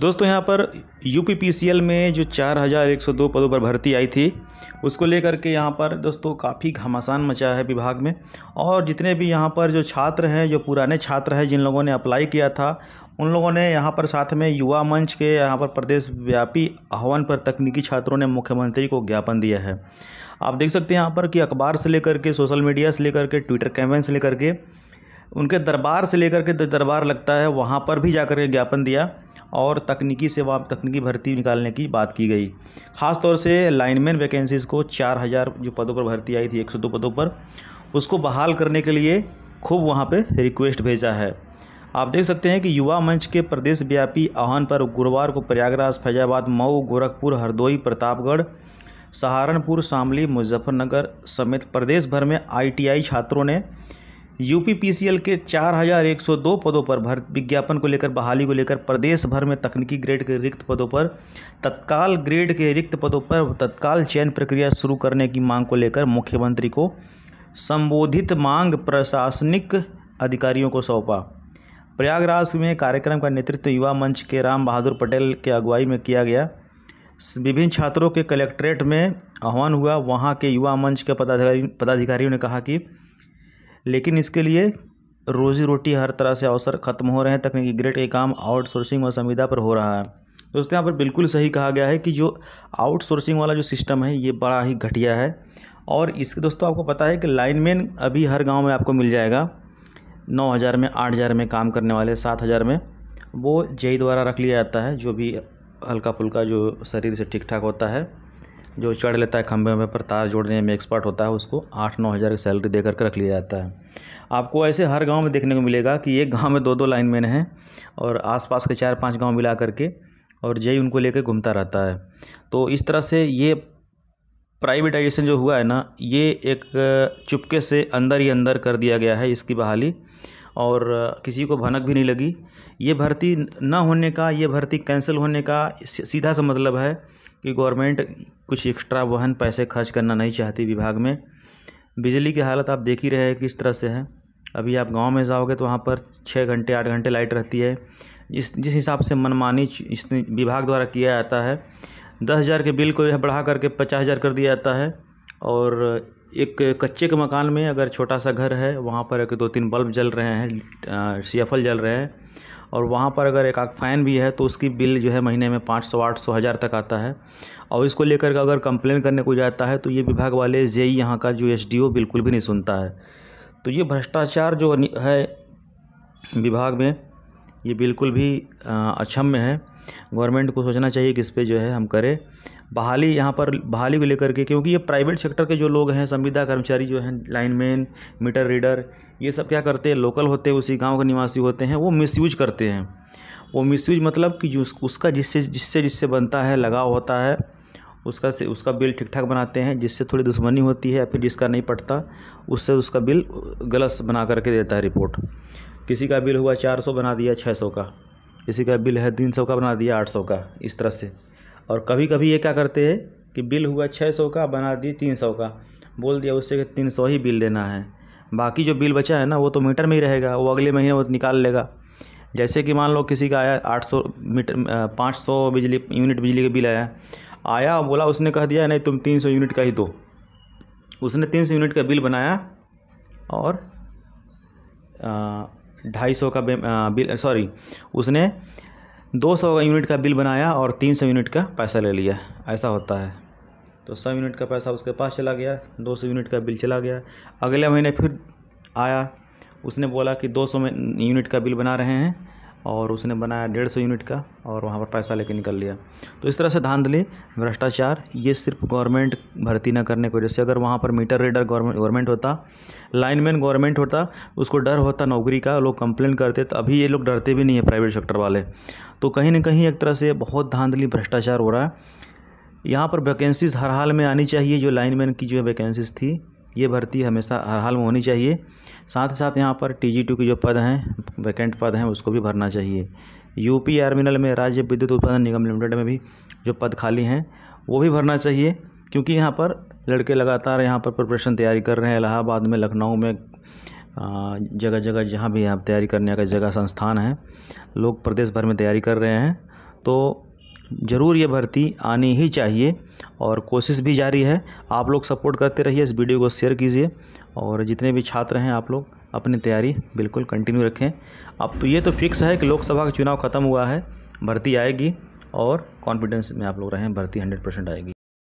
दोस्तों यहाँ पर यू में जो 4102 पदों पर भर्ती आई थी उसको लेकर के यहाँ पर दोस्तों काफ़ी घमासान मचा है विभाग में और जितने भी यहाँ पर जो छात्र हैं जो पुराने छात्र हैं जिन लोगों ने अप्लाई किया था उन लोगों ने यहाँ पर साथ में युवा मंच के यहाँ पर प्रदेशव्यापी आह्वान पर तकनीकी छात्रों ने मुख्यमंत्री को ज्ञापन दिया है आप देख सकते हैं यहाँ पर कि अखबार से लेकर के सोशल मीडिया से लेकर के ट्विटर कैम्पेन से लेकर के उनके दरबार से लेकर के दरबार लगता है वहाँ पर भी जाकर के ज्ञापन दिया और तकनीकी सेवा तकनीकी भर्ती निकालने की बात की गई ख़ास तौर से लाइनमैन वैकेंसीज़ को चार हज़ार जो पदों पर भर्ती आई थी एक सौ दो पदों पर उसको बहाल करने के लिए खूब वहाँ पे रिक्वेस्ट भेजा है आप देख सकते हैं कि युवा मंच के प्रदेश व्यापी आह्वान पर गुरुवार को प्रयागराज फैजाबाद मऊ गोरखपुर हरदोई प्रतापगढ़ सहारनपुर शामली मुजफ्फरनगर समेत प्रदेश भर में आई छात्रों ने यूपीपीसीएल के 4102 पदों पर भर विज्ञापन को लेकर बहाली को लेकर प्रदेश भर में तकनीकी ग्रेड के रिक्त पदों पर तत्काल ग्रेड के रिक्त पदों पर तत्काल चयन प्रक्रिया शुरू करने की मांग को लेकर मुख्यमंत्री को संबोधित मांग प्रशासनिक अधिकारियों को सौंपा प्रयागराज में कार्यक्रम का नेतृत्व युवा मंच के राम बहादुर पटेल के अगुवाई में किया गया विभिन्न छात्रों के कलेक्ट्रेट में आह्वान हुआ वहाँ के युवा मंच के पदाधिकारी पदाधिकारियों ने कहा कि लेकिन इसके लिए रोजी रोटी हर तरह से अवसर खत्म हो रहे हैं तकनीकी ग्रेड ये काम आउटसोर्सिंग और संविदा पर हो रहा है दोस्तों यहाँ पर बिल्कुल सही कहा गया है कि जो आउटसोर्सिंग वाला जो सिस्टम है ये बड़ा ही घटिया है और इसके दोस्तों आपको पता है कि लाइनमैन अभी हर गांव में आपको मिल जाएगा नौ हज़ार में आठ हज़ार में काम करने वाले सात हज़ार में वो जेई द्वारा रख लिया जाता है जो भी हल्का फुल्का जो शरीर से ठीक ठाक होता है जो चढ़ लेता है खंभे में पर तार जोड़ने में एक्सपर्ट होता है उसको आठ नौ हज़ार की सैलरी दे करके रख लिया जाता है आपको ऐसे हर गांव में देखने को मिलेगा कि एक गांव में दो दो मैन हैं और आसपास के चार पांच गांव मिला करके और यही उनको लेकर घूमता रहता है तो इस तरह से ये प्राइवेटाइजेशन जो हुआ है ना ये एक चुपके से अंदर ही अंदर कर दिया गया है इसकी बहाली और किसी को भनक भी नहीं लगी ये भर्ती न होने का ये भर्ती कैंसिल होने का सीधा सा मतलब है कि गवर्नमेंट कुछ एक्स्ट्रा वहन पैसे खर्च करना नहीं चाहती विभाग में बिजली की हालत आप देख ही रहे हैं किस तरह से है अभी आप गांव में जाओगे तो वहाँ पर छः घंटे आठ घंटे लाइट रहती है जिस जिस हिसाब से मनमानी इस विभाग द्वारा किया जाता है दस हज़ार के बिल को यह बढ़ा करके पचास हज़ार कर दिया जाता है और एक कच्चे के मकान में अगर छोटा सा घर है वहाँ पर एक दो तीन बल्ब जल रहे हैं सीएफएल जल रहे हैं और वहाँ पर अगर एक आग फैन भी है तो उसकी बिल जो है महीने में पाँच सौ आठ सौ हज़ार तक आता है और इसको लेकर अगर कंप्लेन करने को जाता है तो ये विभाग वाले जेई यहाँ का जो एस बिल्कुल भी नहीं सुनता है तो ये भ्रष्टाचार जो है विभाग में ये बिल्कुल भी अक्षम्य है गवर्नमेंट को सोचना चाहिए कि इस पर जो है हम करें बहाली यहाँ पर बहाली को लेकर के क्योंकि ये प्राइवेट सेक्टर के जो लोग हैं संविदा कर्मचारी जो हैं लाइनमैन मीटर रीडर ये सब क्या करते हैं लोकल होते हैं उसी गांव के निवासी होते हैं वो मिसयूज करते हैं वो मिसयूज मतलब कि जिस उसका जिससे जिससे जिससे बनता है लगाव होता है उसका से उसका बिल ठीक ठाक बनाते हैं जिससे थोड़ी दुश्मनी होती है या फिर जिसका नहीं पटता उससे उसका बिल गलत बना करके देता है रिपोर्ट किसी का बिल हुआ चार सौ बना दिया छः सौ का किसी का बिल है तीन सौ का बना दिया आठ सौ का इस तरह से और कभी कभी ये क्या करते हैं कि बिल हुआ छः सौ का बना दिए तीन सौ का बोल दिया उससे कि तीन सौ ही बिल देना है बाकी जो बिल बचा है ना वो तो मीटर में ही रहेगा वो अगले महीने वो निकाल लेगा जैसे कि मान लो किसी का आया आठ सौ मीटर पाँच सौ बिजली यूनिट बिजली का बिल आया आया बोला उसने कह दिया नहीं तुम तीन सौ यूनिट का ही दो उसने तीन सौ यूनिट का बिल बनाया और आ, ढाई सौ का बिल सॉरी उसने दो सौ यूनिट का बिल बनाया और तीन सौ यूनिट का पैसा ले लिया ऐसा होता है तो सौ यूनिट का पैसा उसके पास चला गया दो सौ यूनिट का बिल चला गया अगले महीने फिर आया उसने बोला कि दो सौ यूनिट का बिल बना रहे हैं और उसने बनाया डेढ़ सौ यूनिट का और वहाँ पर पैसा लेके निकल लिया तो इस तरह से धांधली भ्रष्टाचार ये सिर्फ गवर्नमेंट भर्ती ना करने की वजह से अगर वहाँ पर मीटर रीडर गवर्नमेंट होता लाइनमैन गवर्नमेंट होता उसको डर होता नौकरी का लोग कंप्लेन करते तो अभी ये लोग डरते भी नहीं है प्राइवेट सेक्टर वाले तो कहीं ना कहीं एक तरह से बहुत धांधली भ्रष्टाचार हो रहा है यहाँ पर वैकेंसीज़ हर हाल में आनी चाहिए जो लाइनमैन की जो वैकेंसीज़ थी ये भर्ती हमेशा हर हाल में होनी चाहिए साथ ही साथ यहाँ पर टी जी टू के जो पद हैं वैकेंट पद हैं उसको भी भरना चाहिए यूपी आर्मिनल में राज्य विद्युत उत्पादन निगम लिमिटेड में भी जो पद खाली हैं वो भी भरना चाहिए क्योंकि यहाँ पर लड़के लगातार यहाँ पर प्रिपरेशन तैयारी कर रहे हैं इलाहाबाद में लखनऊ में जगह जगह जहाँ भी आप तैयारी करने का जगह संस्थान है लोग प्रदेश भर में तैयारी कर रहे हैं तो ज़रूर ये भर्ती आनी ही चाहिए और कोशिश भी जारी है आप लोग सपोर्ट करते रहिए इस वीडियो को शेयर कीजिए और जितने भी छात्र हैं आप लोग अपनी तैयारी बिल्कुल कंटिन्यू रखें अब तो ये तो फिक्स है कि लोकसभा का चुनाव ख़त्म हुआ है भर्ती आएगी और कॉन्फिडेंस में आप लोग रहें भर्ती हंड्रेड परसेंट आएगी